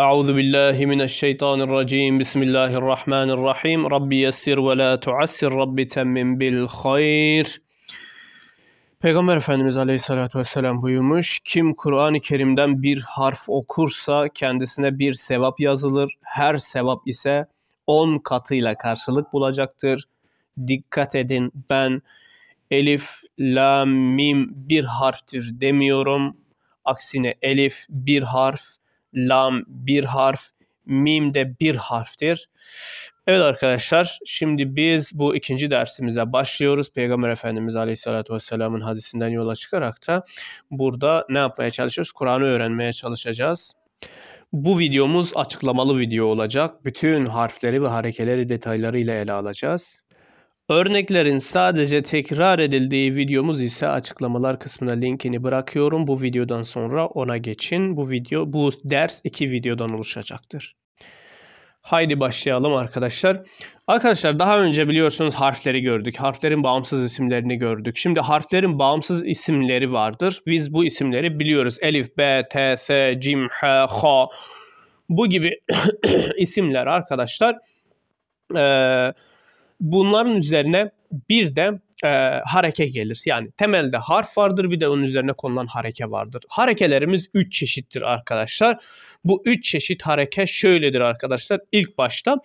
Euzu billahi mineşşeytanirracim. Bismillahirrahmanirrahim. Rabbi yessir ve la tuassir. Rabbi temmin bil hayr. Peygamber Efendimiz Aleyhisselatü Vesselam buyurmuş, kim Kur'an-ı Kerim'den bir harf okursa kendisine bir sevap yazılır, her sevap ise on katıyla karşılık bulacaktır. Dikkat edin ben elif, la, mim bir harftir demiyorum. Aksine elif bir harf, lam bir harf, mim de bir harftir. Evet arkadaşlar şimdi biz bu ikinci dersimize başlıyoruz. Peygamber Efendimiz Aleyhisselatü Vesselam'ın hadisinden yola çıkarak da burada ne yapmaya çalışıyoruz? Kur'an'ı öğrenmeye çalışacağız. Bu videomuz açıklamalı video olacak. Bütün harfleri ve harekeleri detaylarıyla ele alacağız. Örneklerin sadece tekrar edildiği videomuz ise açıklamalar kısmına linkini bırakıyorum. Bu videodan sonra ona geçin. Bu video bu ders iki videodan oluşacaktır. Haydi başlayalım arkadaşlar. Arkadaşlar daha önce biliyorsunuz harfleri gördük. Harflerin bağımsız isimlerini gördük. Şimdi harflerin bağımsız isimleri vardır. Biz bu isimleri biliyoruz. Elif, B, T, S, Cim, H, H. Bu gibi isimler arkadaşlar. Eee Bunların üzerine bir de e, hareke gelir. Yani temelde harf vardır bir de onun üzerine konulan hareke vardır. Harekelerimiz 3 çeşittir arkadaşlar. Bu 3 çeşit hareke şöyledir arkadaşlar. İlk başta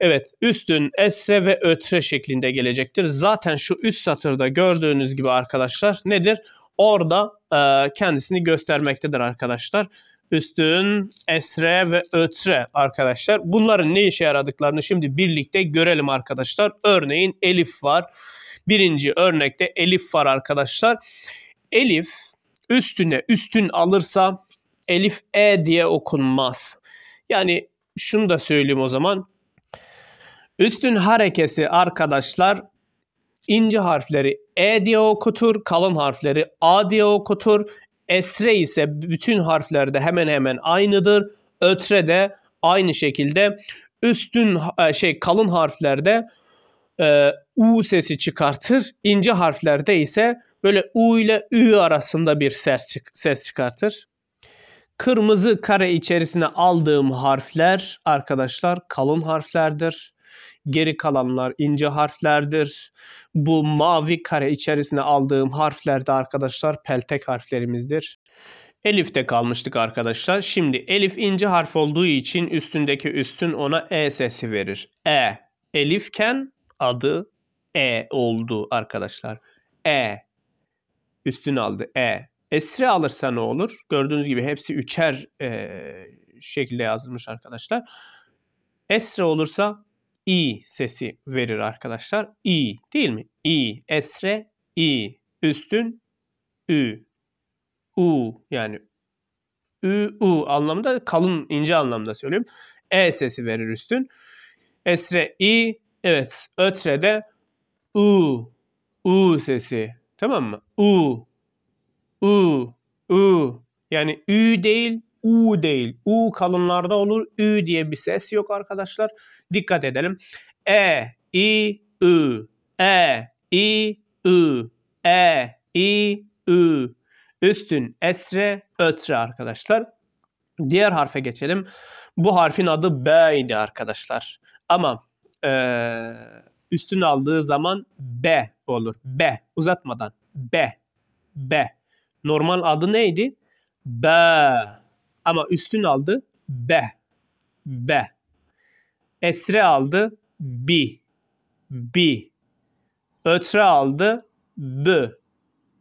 evet üstün, esre ve ötre şeklinde gelecektir. Zaten şu üst satırda gördüğünüz gibi arkadaşlar nedir? Orada e, kendisini göstermektedir arkadaşlar üstün, esre ve ötre arkadaşlar. Bunların ne işe yaradıklarını şimdi birlikte görelim arkadaşlar. Örneğin elif var. Birinci örnekte elif var arkadaşlar. Elif üstüne üstün alırsa elif e diye okunmaz. Yani şunu da söyleyeyim o zaman. Üstün harekesi arkadaşlar ince harfleri e diye okutur, kalın harfleri a diye okutur. Esre ise bütün harflerde hemen hemen aynıdır. Ötre de aynı şekilde üstün e, şey kalın harflerde e, U sesi çıkartır. İnce harflerde ise böyle U ile Ü arasında bir ses, çık ses çıkartır. Kırmızı kare içerisine aldığım harfler arkadaşlar kalın harflerdir. Geri kalanlar ince harflerdir. Bu mavi kare içerisine aldığım harfler de arkadaşlar peltek harflerimizdir. Elif'te kalmıştık arkadaşlar. Şimdi elif ince harf olduğu için üstündeki üstün ona e sesi verir. E. Elifken adı e oldu arkadaşlar. E. üstün aldı. E. Esri alırsa ne olur? Gördüğünüz gibi hepsi üçer e, şekilde yazılmış arkadaşlar. Esre olursa i sesi verir arkadaşlar. i değil mi? i esre i üstün ü u yani ü u anlamda kalın ince anlamda söylüyorum. E sesi verir üstün. Esre i evet ötre de u u sesi tamam mı? U u u yani ü değil U değil. U kalınlarda olur. Ü diye bir ses yok arkadaşlar. Dikkat edelim. E, i, ü. E, i, ü. E, i, ü. Üstün esre, ötre arkadaşlar. Diğer harfe geçelim. Bu harfin adı B idi arkadaşlar. Ama e, üstün aldığı zaman B olur. B. Uzatmadan. B. B. Normal adı neydi? B ama üstün aldı B. B. Esre aldı B. B. Ötre aldı B.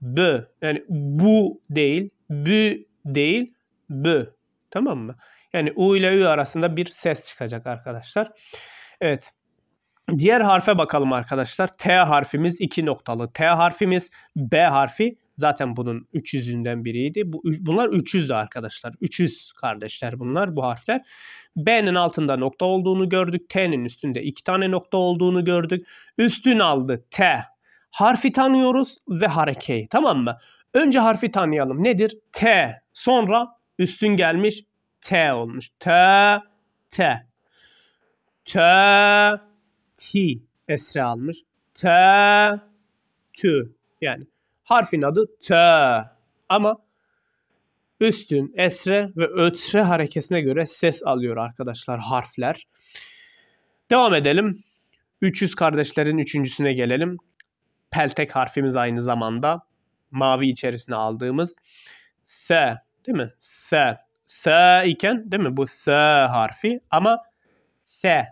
B. Yani bu değil, bü değil, B. Tamam mı? Yani U ile Ü arasında bir ses çıkacak arkadaşlar. Evet. Diğer harfe bakalım arkadaşlar. T harfimiz iki noktalı. T harfimiz B harfi Zaten bunun 300'ünden biriydi. Bu, bunlar 300'dü arkadaşlar. 300 kardeşler bunlar bu harfler. B'nin altında nokta olduğunu gördük. T'nin üstünde iki tane nokta olduğunu gördük. Üstün aldı T. Harfi tanıyoruz ve harekeyi tamam mı? Önce harfi tanıyalım. Nedir? T. Sonra üstün gelmiş T olmuş. T, T. T, T esra almış. T, tü. Yani Harfin adı T. Ama üstün, esre ve ötre harekesine göre ses alıyor arkadaşlar harfler. Devam edelim. 300 kardeşlerin üçüncüsüne gelelim. Peltek harfimiz aynı zamanda. Mavi içerisine aldığımız. S değil mi? S. S iken değil mi? Bu S harfi ama S.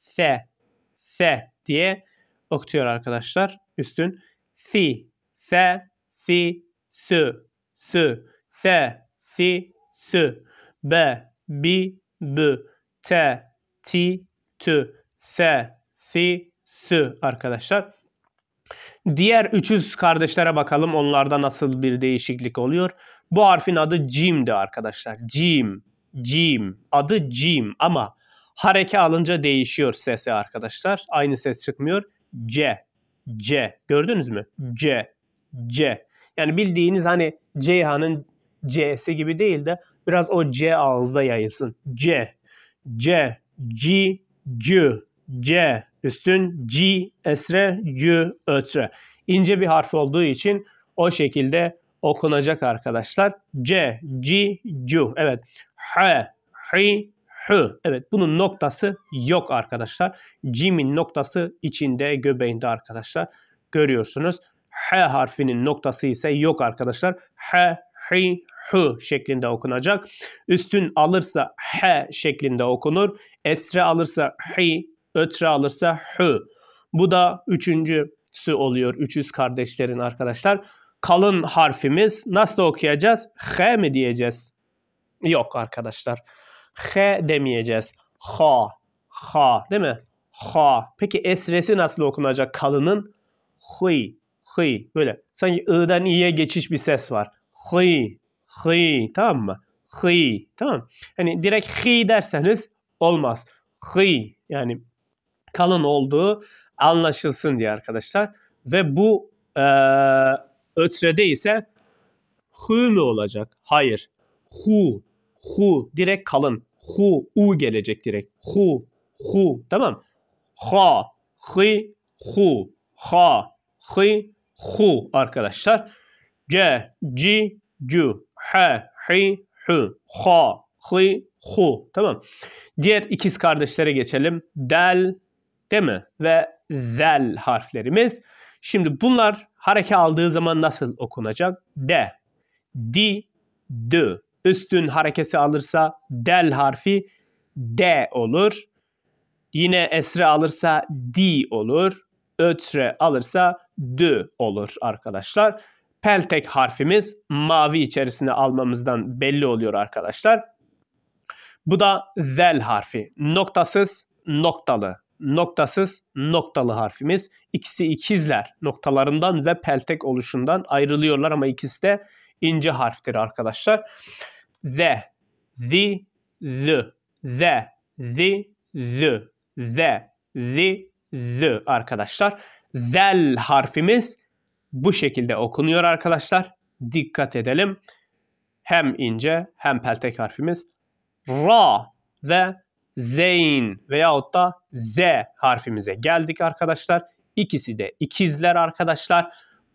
S. S diye okutuyor arkadaşlar. Üstün. S S si, S S S si, S B B B te, T T S si, S arkadaşlar. Diğer 300 kardeşlere bakalım onlarda nasıl bir değişiklik oluyor. Bu harfin adı cimdi arkadaşlar. Cim, cim. Adı cim ama hareke alınca değişiyor sesi arkadaşlar. Aynı ses çıkmıyor. C, C. Gördünüz mü? C, C. Yani bildiğiniz hani Ceyhan'ın C'si gibi değil de biraz o C ağızda yayılsın. C. C. G. G. C. Üstün G. Esre. G. Ötre. İnce bir harf olduğu için o şekilde okunacak arkadaşlar. C. G. G. Evet. H. H. H. Evet bunun noktası yok arkadaşlar. Cimin noktası içinde göbeğinde arkadaşlar. Görüyorsunuz. H harfinin noktası ise yok arkadaşlar. H, H, h şeklinde okunacak. Üstün alırsa h şeklinde okunur. Esre alırsa H, ötre alırsa h. Bu da üçüncüsü oluyor. Üçüz kardeşlerin arkadaşlar. Kalın harfimiz nasıl okuyacağız? H mi diyeceğiz? Yok arkadaşlar. H demeyeceğiz. Ha, ha değil mi? Ha. Peki esresi nasıl okunacak kalının? Hui hıy böyle sanki i'den i'ye geçiş bir ses var. Hıy, hıy tamam mı? Hıy tamam. Hani direkt hıy derseniz olmaz. Hıy yani kalın olduğu anlaşılsın diye arkadaşlar. Ve bu e, ötrede ise hı mü olacak? Hayır. Hu, hu direkt kalın. Hu, u gelecek direkt. Hu, hu tamam. Ha, hı, hu, ha, hı, hu arkadaşlar. C, G, cu, h, hi, hu, ha, hi, hu. Tamam. Diğer ikiz kardeşlere geçelim. Del, değil mi? Ve zel harflerimiz. Şimdi bunlar hareke aldığı zaman nasıl okunacak? D, di, D. Üstün harekesi alırsa del harfi d olur. Yine esre alırsa di olur. Ötre alırsa D olur arkadaşlar. Peltek harfimiz mavi içerisine almamızdan belli oluyor arkadaşlar. Bu da zel harfi. Noktasız, noktalı. Noktasız, noktalı harfimiz. İkisi ikizler noktalarından ve peltek oluşundan ayrılıyorlar ama ikisi de ince harftir arkadaşlar. Ze, zi, zü. Ze, zi, zü. Ze, zi, zü arkadaşlar zel harfimiz bu şekilde okunuyor arkadaşlar. Dikkat edelim. Hem ince hem peltek harfimiz. Ra ve zeyn veyahut da z harfimize geldik arkadaşlar. İkisi de ikizler arkadaşlar.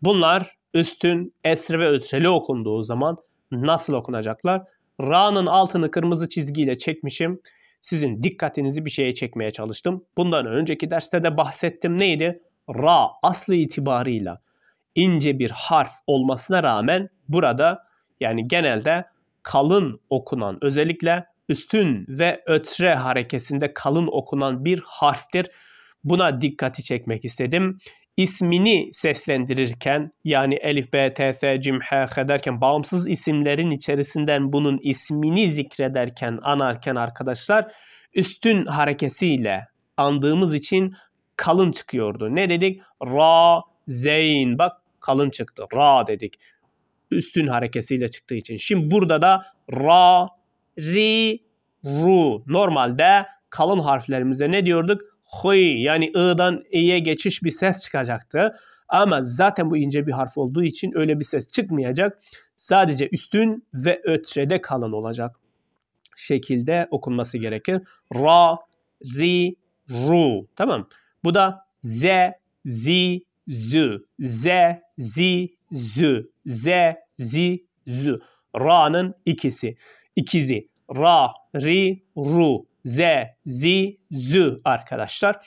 Bunlar üstün, esri ve ösreli okunduğu zaman nasıl okunacaklar? Ra'nın altını kırmızı çizgiyle çekmişim. Sizin dikkatinizi bir şeye çekmeye çalıştım. Bundan önceki derste de bahsettim. Neydi? ra aslı itibarıyla ince bir harf olmasına rağmen burada yani genelde kalın okunan özellikle üstün ve ötre harekesinde kalın okunan bir harftir. Buna dikkati çekmek istedim. İsmini seslendirirken yani elif, b, t, s, cim, h, h derken bağımsız isimlerin içerisinden bunun ismini zikrederken, anarken arkadaşlar üstün harekesiyle andığımız için kalın çıkıyordu. Ne dedik? Ra, zeyn. Bak kalın çıktı. Ra dedik. Üstün harekesiyle çıktığı için. Şimdi burada da ra, ri, ru. Normalde kalın harflerimizde ne diyorduk? Huy yani ı'dan i'ye geçiş bir ses çıkacaktı. Ama zaten bu ince bir harf olduğu için öyle bir ses çıkmayacak. Sadece üstün ve ötrede kalın olacak şekilde okunması gerekir. Ra, ri, ru. Tamam. Bu da Z, Z, Z, Z, Z, Z, Z, Z, Z. Ra'nın ikisi. ikizi Ra, ri, ru. Z, Z, Z arkadaşlar.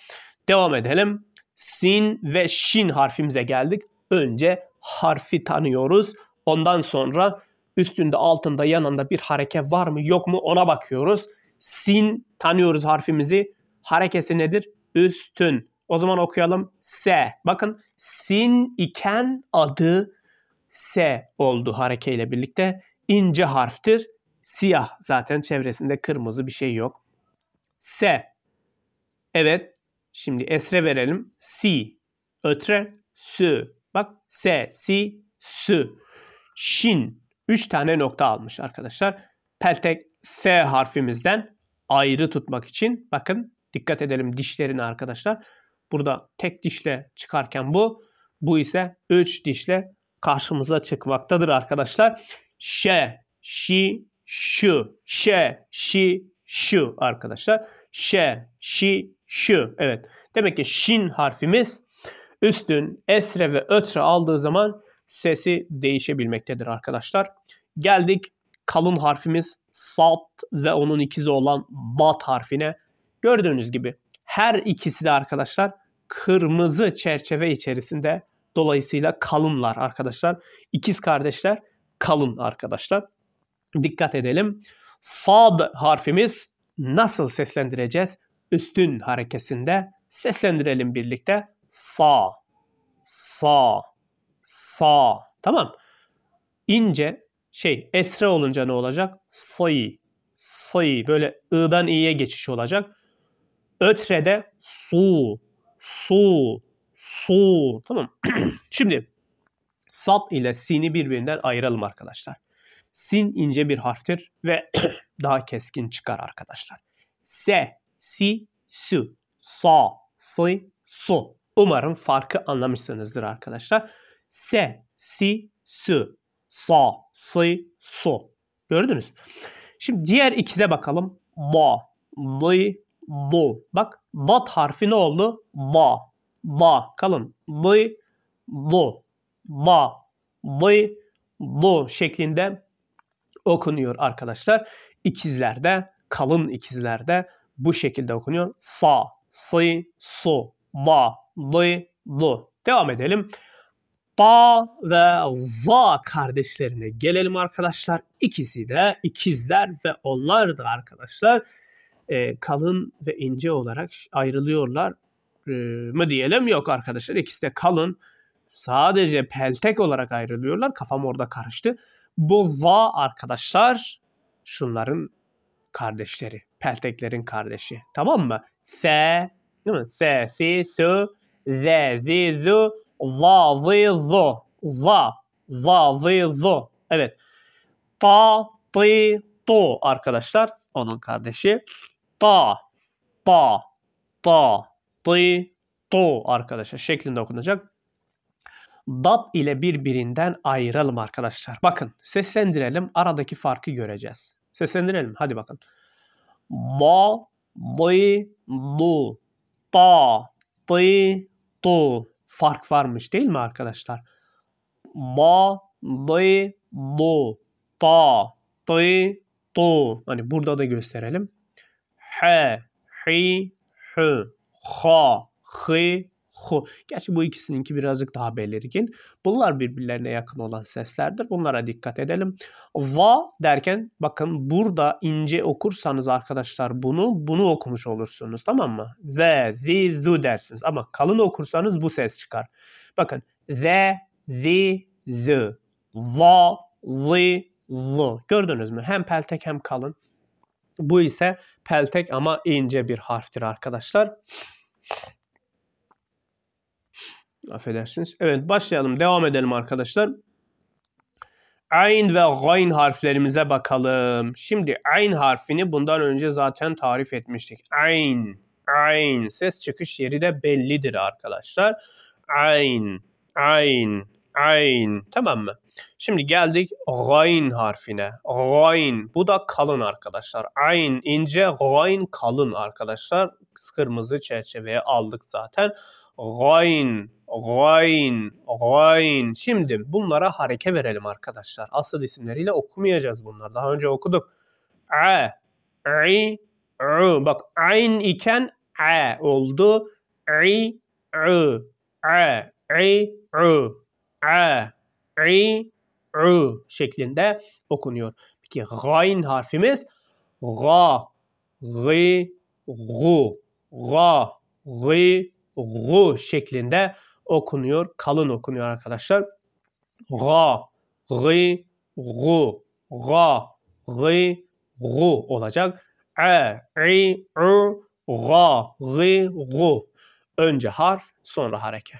Devam edelim. Sin ve şin harfimize geldik. Önce harfi tanıyoruz. Ondan sonra üstünde, altında, yanında bir hareket var mı yok mu ona bakıyoruz. Sin tanıyoruz harfimizi. Harekesi nedir? üstün. O zaman okuyalım. S. Bakın sin iken adı S oldu harekeyle birlikte. ince harftir. Siyah zaten çevresinde kırmızı bir şey yok. S. Evet. Şimdi esre verelim. Si. Ötre. Sü. Bak S, si, sü. Şin. Üç tane nokta almış arkadaşlar. Peltek S harfimizden ayrı tutmak için bakın Dikkat edelim dişlerini arkadaşlar. Burada tek dişle çıkarken bu. Bu ise 3 dişle karşımıza çıkmaktadır arkadaşlar. Şe, şi, şu. Şe, şi, şu arkadaşlar. Şe, şi, şu. Evet. Demek ki şin harfimiz üstün, esre ve ötre aldığı zaman sesi değişebilmektedir arkadaşlar. Geldik kalın harfimiz salt ve onun ikizi olan bat harfine. Gördüğünüz gibi her ikisi de arkadaşlar kırmızı çerçeve içerisinde dolayısıyla kalınlar arkadaşlar. İkiz kardeşler kalın arkadaşlar. Dikkat edelim. Sad harfimiz nasıl seslendireceğiz? Üstün harekesinde seslendirelim birlikte. Sa, sa, sa. Tamam. İnce şey esre olunca ne olacak? Sayı, sayı. Böyle ı'dan i'ye geçiş olacak. Ötre'de su, su, su. Tamam Şimdi sat ile sini birbirinden ayıralım arkadaşlar. Sin ince bir harftir ve daha keskin çıkar arkadaşlar. Se, si, sü, sa, si, su. Umarım farkı anlamışsınızdır arkadaşlar. Se, si, sü, sa, si, su. Gördünüz. Şimdi diğer ikize bakalım. Ba, li, bu. Bak dot harfi ne oldu? Ba. Ba. Kalın. Dı. Bu. Ba. Dı. Bu şeklinde okunuyor arkadaşlar. İkizlerde, kalın ikizlerde bu şekilde okunuyor. Sa, si, su, ba, dı, du. Devam edelim. Ba ve za kardeşlerine gelelim arkadaşlar. İkisi de ikizler ve onlar da arkadaşlar e, kalın ve ince olarak ayrılıyorlar e, mı diyelim? Yok arkadaşlar ikisi de kalın sadece peltek olarak ayrılıyorlar. Kafam orada karıştı. Bu va arkadaşlar şunların kardeşleri. Pelteklerin kardeşi. Tamam mı? Se, değil mi? Se, si, su, ze, zi, zu, va, zi, zo. Va, va, zi, zo. Evet. Ta, ti, to arkadaşlar. Onun kardeşi. Ta, ta, ta, ti, do arkadaşlar şeklinde okunacak. Dat ile birbirinden ayıralım arkadaşlar. Bakın seslendirelim aradaki farkı göreceğiz. Seslendirelim hadi bakın. Ma dı du ta, ti, tu. fark varmış değil mi arkadaşlar? Ma dı du ta, ti, tu. hani burada da gösterelim. H, hi, hü, ha, hı, hu. Gerçi bu ikisininki birazcık daha belirgin. Bunlar birbirlerine yakın olan seslerdir. Bunlara dikkat edelim. Va derken bakın burada ince okursanız arkadaşlar bunu bunu okumuş olursunuz tamam mı? Ve, zi, zu dersiniz. Ama kalın okursanız bu ses çıkar. Bakın ze, zi, zı. Va, zi, zı. Gördünüz mü? Hem peltek hem kalın. Bu ise peltek ama ince bir harftir arkadaşlar. Affedersiniz. Evet başlayalım. Devam edelim arkadaşlar. Ayn ve gayn harflerimize bakalım. Şimdi ayn harfini bundan önce zaten tarif etmiştik. Ayn, ayn. Ses çıkış yeri de bellidir arkadaşlar. Ayn, ayn, ayn. Tamam mı? Şimdi geldik gayn harfine. Gayn bu da kalın arkadaşlar. Ayn ince, gayn kalın arkadaşlar. Kırmızı çerçeveye aldık zaten. Gayn, gayn, gayn. Şimdi bunlara hareke verelim arkadaşlar. Asıl isimleriyle okumayacağız bunları. Daha önce okuduk. A, e, i, u Bak ayn iken a e oldu. I, ı, a, e, i, ı, a i, u şeklinde okunuyor. Peki g'ain harfimiz ga, gı, gu, ga, gı, gu şeklinde okunuyor. Kalın okunuyor arkadaşlar. Ga, gı, gu, ga, gı, gu olacak. E, i, u, ga, gı, gu. Önce harf, sonra hareket.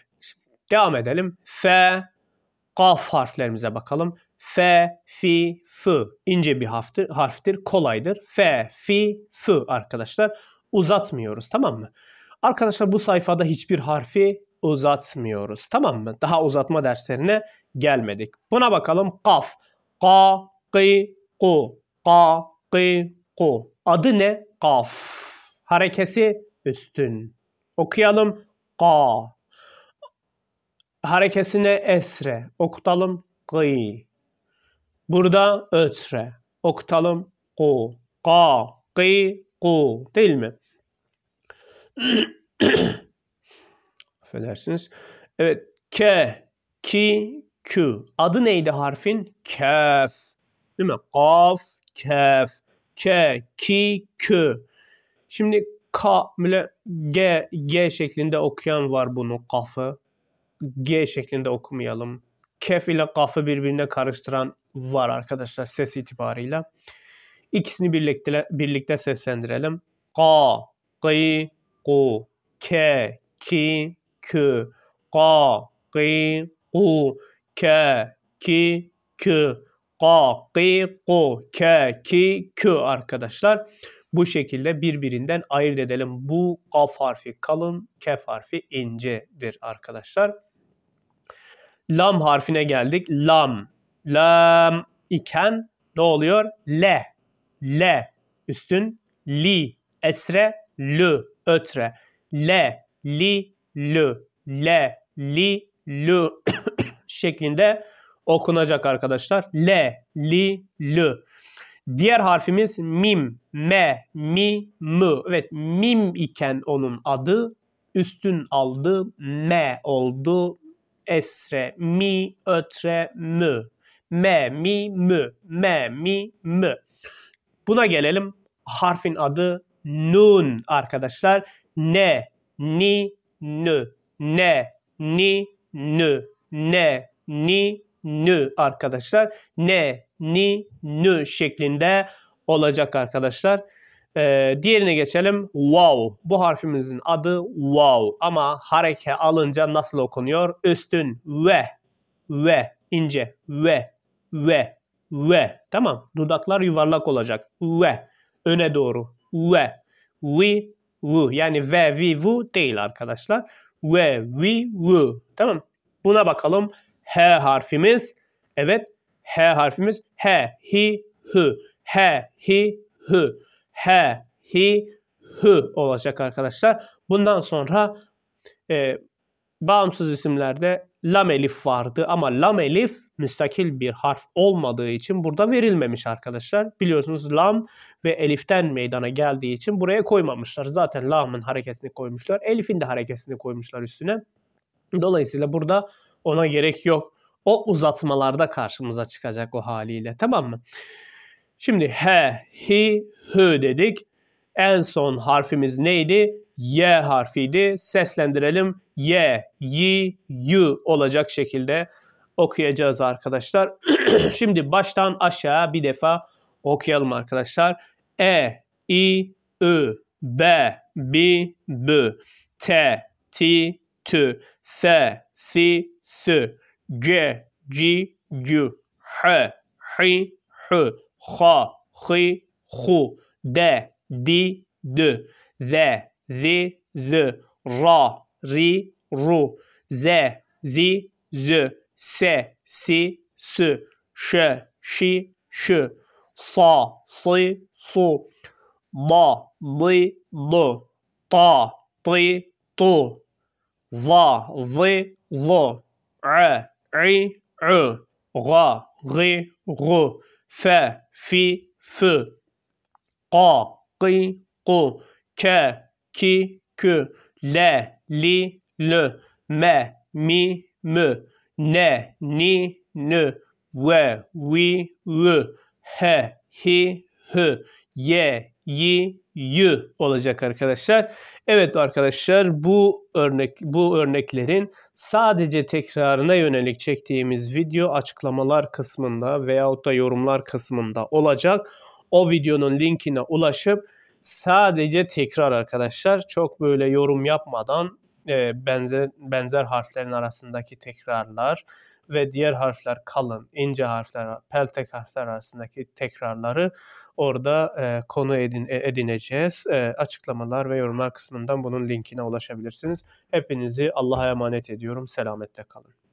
devam edelim. F, Qaf harflerimize bakalım. F, fi, fı ince bir harftir, harftir kolaydır. F, fi, fı arkadaşlar uzatmıyoruz tamam mı? Arkadaşlar bu sayfada hiçbir harfi uzatmıyoruz tamam mı? Daha uzatma derslerine gelmedik. Buna bakalım Qaf. Ka, kı, ku. Ka, kı, ku. Adı ne? Qaf. Harekesi üstün. Okuyalım. Ka, harekesine esre okutalım gı. Burada ötre okutalım ku. Ka, gı, ku değil mi? Affedersiniz. Evet. Ke, ki, kü. Adı neydi harfin? Kef. Değil mi? Kaf, kef. Ke, ki, kü. Şimdi ka, böyle g, g şeklinde okuyan var bunu kafı. G şeklinde okumayalım. Kef ile kafı birbirine karıştıran var arkadaşlar ses itibarıyla. İkisini birlikte, birlikte seslendirelim. Ka, gı, gu, ke, ki, kü. Ka, gı, gu, ke, ki, kü. Ka, gı, gu, ke, ki, kü arkadaşlar. Bu şekilde birbirinden ayırt edelim. Bu kaf harfi kalın, kef harfi incedir arkadaşlar lam harfine geldik. Lam, lam iken ne oluyor? Le, le üstün li, esre, lü, ötre. Le, li, lü, le, li, lü şeklinde okunacak arkadaşlar. Le, li, lü. Diğer harfimiz mim, me, mi, mı. Evet mim iken onun adı üstün aldı, me oldu, esre, mi, ötre, mü. Me, mi, mü. Me, mi, mü. Buna gelelim. Harfin adı nun arkadaşlar. Ne, ni, nü. Ne, ni, nü. Ne, ni, nü arkadaşlar. Ne, ni, nü şeklinde olacak arkadaşlar. Ee, diğerine geçelim. Wow. Bu harfimizin adı wow. Ama hareke alınca nasıl okunuyor? Üstün ve ve ince ve ve ve tamam dudaklar yuvarlak olacak ve öne doğru ve we wu yani ve we wu değil arkadaşlar ve we wu tamam buna bakalım h harfimiz evet h harfimiz h hi hı h hi hı he, hi, hı olacak arkadaşlar. Bundan sonra e, bağımsız isimlerde lam elif vardı ama lam elif müstakil bir harf olmadığı için burada verilmemiş arkadaşlar. Biliyorsunuz lam ve eliften meydana geldiği için buraya koymamışlar. Zaten lamın harekesini koymuşlar. Elif'in de harekesini koymuşlar üstüne. Dolayısıyla burada ona gerek yok. O uzatmalarda karşımıza çıkacak o haliyle. Tamam mı? Şimdi he, hi, hı dedik. En son harfimiz neydi? Y harfiydi. Seslendirelim. Y, y yu olacak şekilde okuyacağız arkadaşlar. Şimdi baştan aşağı bir defa okuyalım arkadaşlar. E, i, ü, b, bi, b t, ti, tü, s, si, sü, c, ci, cu, h, hi, hü. خا خي خو دا دي دو ذا ذي ذو را ري رو زا زي زو س سي س ش شي ش صا صي صو ما مي مو طا طي طو ظا ظي ظو ع عي عو غا غي غو ف في ف ق قي قو ك كي ك ل لي ل م مي م ن ني ن و وي و ه هي ه ي ي y olacak arkadaşlar. Evet arkadaşlar bu örnek bu örneklerin sadece tekrarına yönelik çektiğimiz video açıklamalar kısmında veyahut da yorumlar kısmında olacak. O videonun linkine ulaşıp sadece tekrar arkadaşlar çok böyle yorum yapmadan e, benzer benzer harflerin arasındaki tekrarlar ve diğer harfler kalın, ince harfler, peltek harfler arasındaki tekrarları orada e, konu edin, e, edineceğiz. E, açıklamalar ve yorumlar kısmından bunun linkine ulaşabilirsiniz. Hepinizi Allah'a emanet ediyorum. Selamette kalın.